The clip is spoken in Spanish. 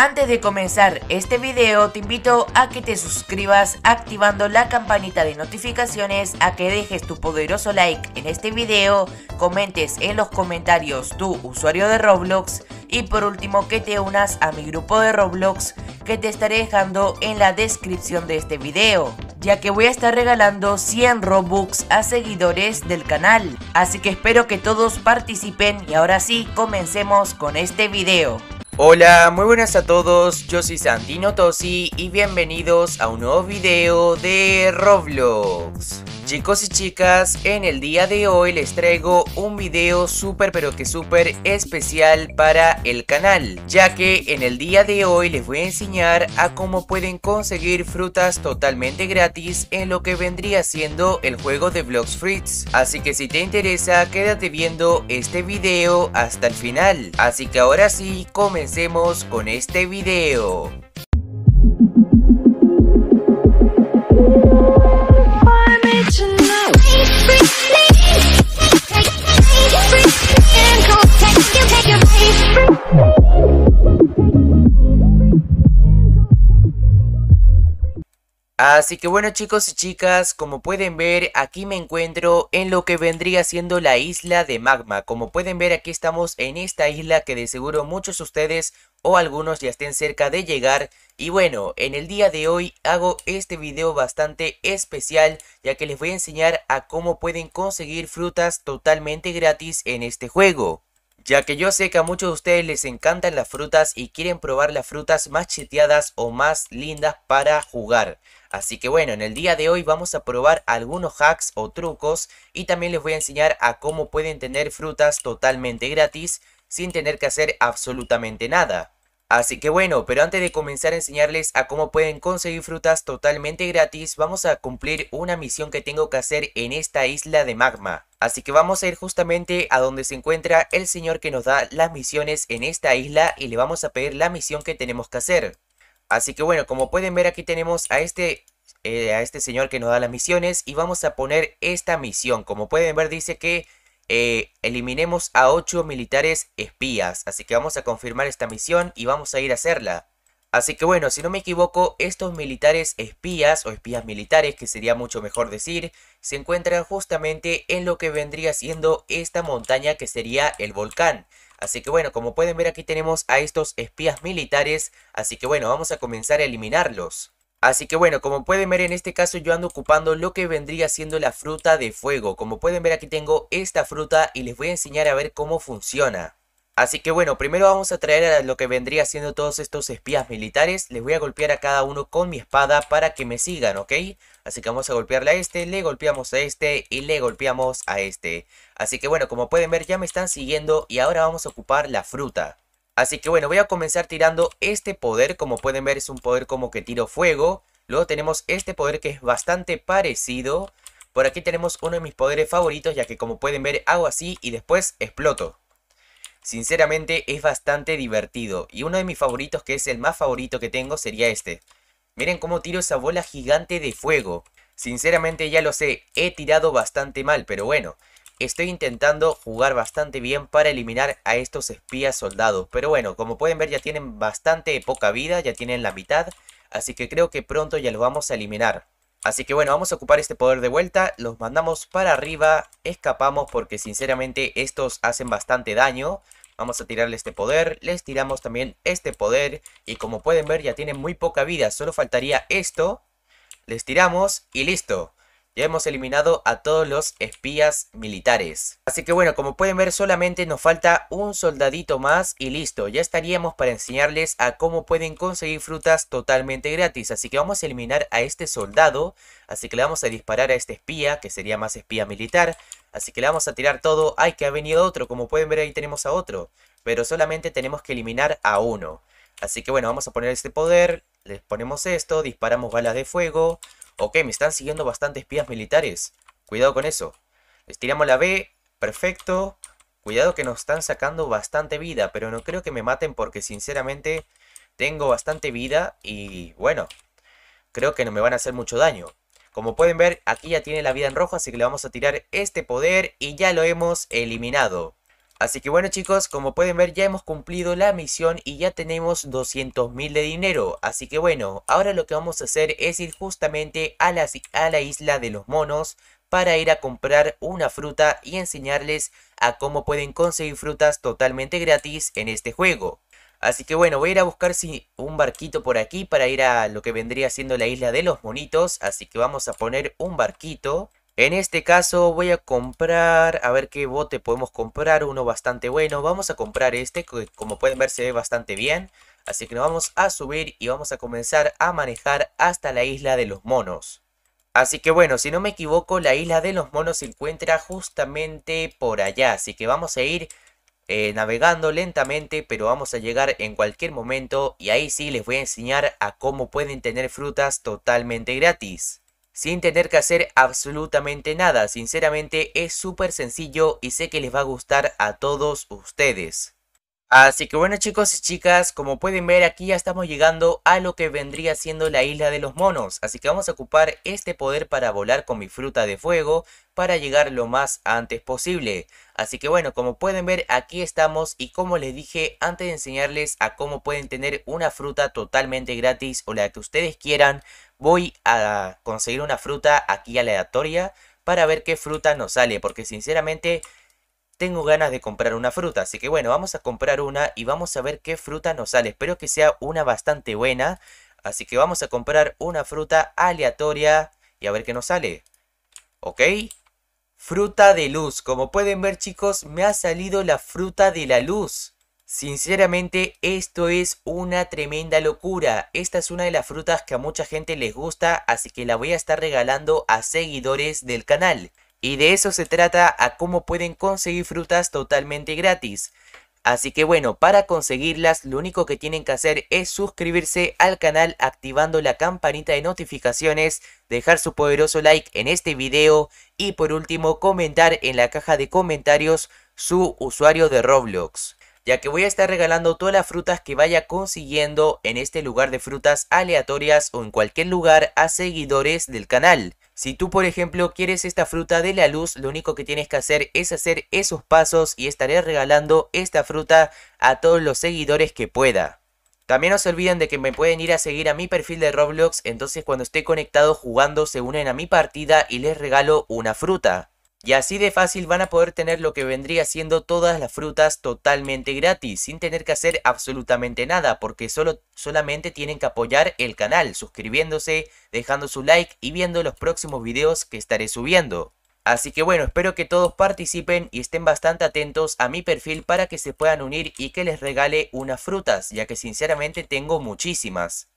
Antes de comenzar este video te invito a que te suscribas activando la campanita de notificaciones, a que dejes tu poderoso like en este video, comentes en los comentarios tu usuario de Roblox y por último que te unas a mi grupo de Roblox que te estaré dejando en la descripción de este video ya que voy a estar regalando 100 Robux a seguidores del canal. Así que espero que todos participen y ahora sí, comencemos con este video. Hola, muy buenas a todos, yo soy Santino Tosi y bienvenidos a un nuevo video de Roblox. Chicos y chicas, en el día de hoy les traigo un video súper pero que súper especial para el canal, ya que en el día de hoy les voy a enseñar a cómo pueden conseguir frutas totalmente gratis en lo que vendría siendo el juego de Vlogs Fruits, así que si te interesa quédate viendo este video hasta el final, así que ahora sí comencemos con este video. Así que bueno chicos y chicas, como pueden ver aquí me encuentro en lo que vendría siendo la isla de magma. Como pueden ver aquí estamos en esta isla que de seguro muchos de ustedes o algunos ya estén cerca de llegar. Y bueno, en el día de hoy hago este video bastante especial ya que les voy a enseñar a cómo pueden conseguir frutas totalmente gratis en este juego ya que yo sé que a muchos de ustedes les encantan las frutas y quieren probar las frutas más cheteadas o más lindas para jugar. Así que bueno, en el día de hoy vamos a probar algunos hacks o trucos y también les voy a enseñar a cómo pueden tener frutas totalmente gratis sin tener que hacer absolutamente nada. Así que bueno, pero antes de comenzar a enseñarles a cómo pueden conseguir frutas totalmente gratis, vamos a cumplir una misión que tengo que hacer en esta isla de magma. Así que vamos a ir justamente a donde se encuentra el señor que nos da las misiones en esta isla y le vamos a pedir la misión que tenemos que hacer. Así que bueno, como pueden ver aquí tenemos a este, eh, a este señor que nos da las misiones y vamos a poner esta misión. Como pueden ver dice que eh, eliminemos a 8 militares espías. Así que vamos a confirmar esta misión y vamos a ir a hacerla. Así que bueno, si no me equivoco, estos militares espías o espías militares, que sería mucho mejor decir, se encuentran justamente en lo que vendría siendo esta montaña que sería el volcán. Así que bueno, como pueden ver aquí tenemos a estos espías militares, así que bueno, vamos a comenzar a eliminarlos. Así que bueno, como pueden ver en este caso yo ando ocupando lo que vendría siendo la fruta de fuego. Como pueden ver aquí tengo esta fruta y les voy a enseñar a ver cómo funciona. Así que bueno, primero vamos a traer a lo que vendría siendo todos estos espías militares. Les voy a golpear a cada uno con mi espada para que me sigan, ¿ok? Así que vamos a golpearle a este, le golpeamos a este y le golpeamos a este. Así que bueno, como pueden ver ya me están siguiendo y ahora vamos a ocupar la fruta. Así que bueno, voy a comenzar tirando este poder. Como pueden ver es un poder como que tiro fuego. Luego tenemos este poder que es bastante parecido. Por aquí tenemos uno de mis poderes favoritos ya que como pueden ver hago así y después exploto. Sinceramente es bastante divertido y uno de mis favoritos que es el más favorito que tengo sería este. Miren cómo tiro esa bola gigante de fuego. Sinceramente ya lo sé, he tirado bastante mal, pero bueno. Estoy intentando jugar bastante bien para eliminar a estos espías soldados. Pero bueno, como pueden ver ya tienen bastante poca vida, ya tienen la mitad. Así que creo que pronto ya los vamos a eliminar. Así que bueno, vamos a ocupar este poder de vuelta, los mandamos para arriba, escapamos porque sinceramente estos hacen bastante daño. Vamos a tirarle este poder, les tiramos también este poder y como pueden ver ya tiene muy poca vida, solo faltaría esto. Les tiramos y listo. Ya hemos eliminado a todos los espías militares. Así que bueno, como pueden ver solamente nos falta un soldadito más y listo. Ya estaríamos para enseñarles a cómo pueden conseguir frutas totalmente gratis. Así que vamos a eliminar a este soldado. Así que le vamos a disparar a este espía, que sería más espía militar. Así que le vamos a tirar todo. ¡Ay, que ha venido otro! Como pueden ver ahí tenemos a otro. Pero solamente tenemos que eliminar a uno. Así que bueno, vamos a poner este poder. Les ponemos esto, disparamos balas de fuego. Ok, me están siguiendo bastantes espías militares. Cuidado con eso. Les tiramos la B. Perfecto. Cuidado que nos están sacando bastante vida. Pero no creo que me maten porque sinceramente tengo bastante vida. Y bueno, creo que no me van a hacer mucho daño. Como pueden ver, aquí ya tiene la vida en rojo, así que le vamos a tirar este poder y ya lo hemos eliminado. Así que bueno chicos, como pueden ver ya hemos cumplido la misión y ya tenemos 200.000 de dinero. Así que bueno, ahora lo que vamos a hacer es ir justamente a la, a la isla de los monos para ir a comprar una fruta y enseñarles a cómo pueden conseguir frutas totalmente gratis en este juego. Así que bueno, voy a ir a buscar si un barquito por aquí para ir a lo que vendría siendo la isla de los monitos. Así que vamos a poner un barquito. En este caso voy a comprar, a ver qué bote podemos comprar, uno bastante bueno. Vamos a comprar este, que como pueden ver se ve bastante bien. Así que nos vamos a subir y vamos a comenzar a manejar hasta la isla de los monos. Así que bueno, si no me equivoco, la isla de los monos se encuentra justamente por allá. Así que vamos a ir eh, navegando lentamente, pero vamos a llegar en cualquier momento y ahí sí les voy a enseñar a cómo pueden tener frutas totalmente gratis. Sin tener que hacer absolutamente nada, sinceramente es súper sencillo y sé que les va a gustar a todos ustedes. Así que bueno chicos y chicas, como pueden ver aquí ya estamos llegando a lo que vendría siendo la isla de los monos. Así que vamos a ocupar este poder para volar con mi fruta de fuego para llegar lo más antes posible. Así que bueno, como pueden ver aquí estamos y como les dije antes de enseñarles a cómo pueden tener una fruta totalmente gratis o la que ustedes quieran, voy a conseguir una fruta aquí aleatoria para ver qué fruta nos sale porque sinceramente tengo ganas de comprar una fruta. Así que bueno, vamos a comprar una y vamos a ver qué fruta nos sale. Espero que sea una bastante buena. Así que vamos a comprar una fruta aleatoria y a ver qué nos sale. ¿Ok? Fruta de luz. Como pueden ver chicos, me ha salido la fruta de la luz. Sinceramente, esto es una tremenda locura. Esta es una de las frutas que a mucha gente les gusta, así que la voy a estar regalando a seguidores del canal. Y de eso se trata a cómo pueden conseguir frutas totalmente gratis. Así que bueno, para conseguirlas lo único que tienen que hacer es suscribirse al canal activando la campanita de notificaciones, dejar su poderoso like en este video y por último comentar en la caja de comentarios su usuario de Roblox. Ya que voy a estar regalando todas las frutas que vaya consiguiendo en este lugar de frutas aleatorias o en cualquier lugar a seguidores del canal. Si tú, por ejemplo, quieres esta fruta de la luz, lo único que tienes que hacer es hacer esos pasos y estaré regalando esta fruta a todos los seguidores que pueda. También no se olviden de que me pueden ir a seguir a mi perfil de Roblox, entonces cuando esté conectado jugando se unen a mi partida y les regalo una fruta. Y así de fácil van a poder tener lo que vendría siendo todas las frutas totalmente gratis, sin tener que hacer absolutamente nada, porque solo, solamente tienen que apoyar el canal, suscribiéndose, dejando su like y viendo los próximos videos que estaré subiendo. Así que bueno, espero que todos participen y estén bastante atentos a mi perfil para que se puedan unir y que les regale unas frutas, ya que sinceramente tengo muchísimas.